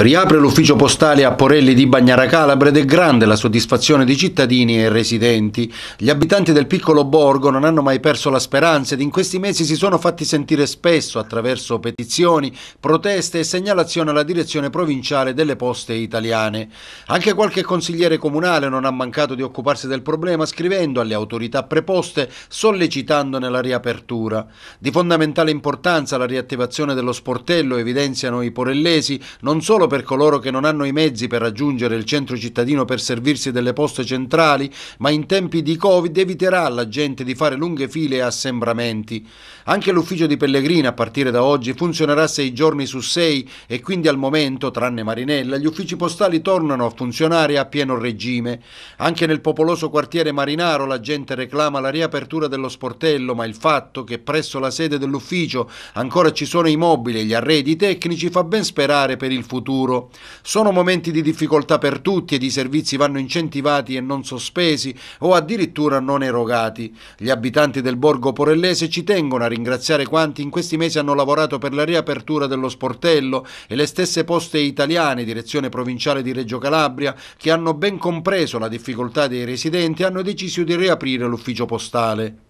Riapre l'ufficio postale a Porelli di Bagnara Calabre ed è grande la soddisfazione di cittadini e residenti. Gli abitanti del piccolo borgo non hanno mai perso la speranza ed in questi mesi si sono fatti sentire spesso attraverso petizioni, proteste e segnalazioni alla direzione provinciale delle poste italiane. Anche qualche consigliere comunale non ha mancato di occuparsi del problema scrivendo alle autorità preposte sollecitandone la riapertura. Di fondamentale importanza la riattivazione dello sportello evidenziano i porellesi non solo per coloro che non hanno i mezzi per raggiungere il centro cittadino per servirsi delle poste centrali, ma in tempi di Covid eviterà alla gente di fare lunghe file e assembramenti. Anche l'ufficio di Pellegrini a partire da oggi funzionerà sei giorni su sei e quindi al momento, tranne Marinella, gli uffici postali tornano a funzionare a pieno regime. Anche nel popoloso quartiere Marinaro la gente reclama la riapertura dello sportello, ma il fatto che presso la sede dell'ufficio ancora ci sono i mobili e gli arredi tecnici fa ben sperare per il futuro futuro. Sono momenti di difficoltà per tutti ed i servizi vanno incentivati e non sospesi o addirittura non erogati. Gli abitanti del borgo porellese ci tengono a ringraziare quanti in questi mesi hanno lavorato per la riapertura dello sportello e le stesse poste italiane, direzione provinciale di Reggio Calabria, che hanno ben compreso la difficoltà dei residenti e hanno deciso di riaprire l'ufficio postale.